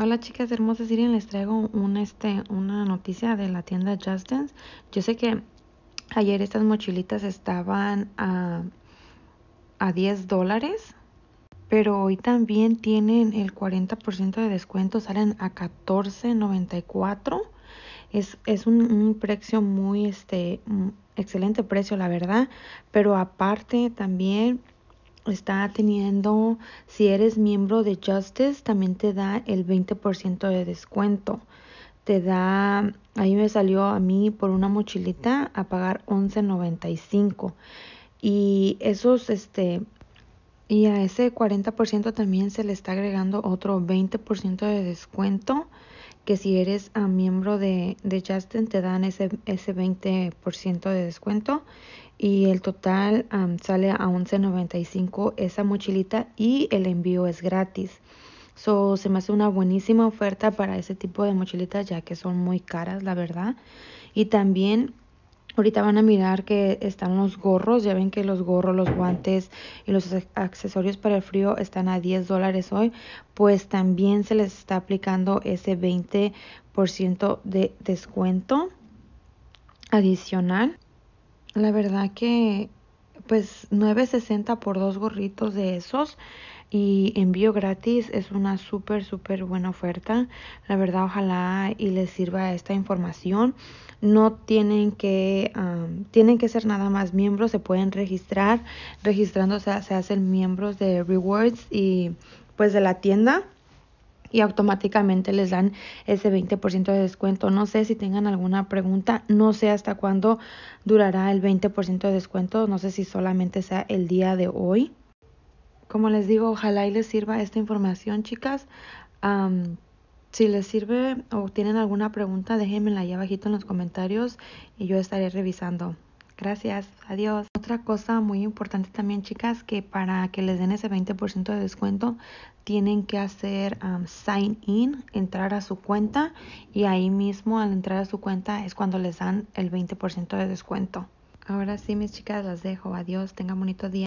Hola chicas hermosas, Irene, les traigo este, una noticia de la tienda Just Yo sé que ayer estas mochilitas estaban a, 10 dólares, pero hoy también tienen el 40% de descuento, salen a 14.94. Es, es un, un, precio muy, este, mm, excelente precio, la verdad, pero aparte también está teniendo, si eres miembro de Justice, también te da el 20% de descuento. Te da, ahí me salió a mí por una mochilita a pagar $11.95. Y esos, este, y a ese 40% también se le está agregando otro 20% de descuento que si eres ah, miembro de, de, Justin te dan ese, ese 20% de descuento y el total ah, sale a 11.95 esa mochilita y el envío es gratis. So, se me hace una buenísima oferta para ese tipo de mochilitas ya que son muy caras, la verdad. Y también Ahorita van a mirar que están los gorros, ya ven que los gorros, los guantes y los accesorios para el frío están a 10 dólares hoy, pues también se les está aplicando ese 20% de descuento adicional. La verdad que pues 9.60 por dos gorritos de esos y envío gratis es una súper súper buena oferta la verdad ojalá y les sirva esta información no tienen que tienen que ser nada más miembros se pueden registrar registrándose se hacen miembros de rewards y pues de la tienda y automáticamente les dan ese 20% de descuento. No sé si tengan alguna pregunta, no sé hasta cuándo durará el 20% de descuento, no sé si solamente sea el día de hoy. Como les digo, ojalá y les sirva esta información, chicas. si les sirve o tienen alguna pregunta, déjenmela ahí abajito en los comentarios y yo estaré revisando. Gracias, adiós. Otra cosa muy importante también, chicas, que para que les den ese 20% de descuento, tienen que hacer sign in, entrar a su cuenta y ahí mismo al entrar a su cuenta es cuando les dan el 20% de descuento. Ahora sí, mis chicas, las dejo. Adiós, tengan bonito día.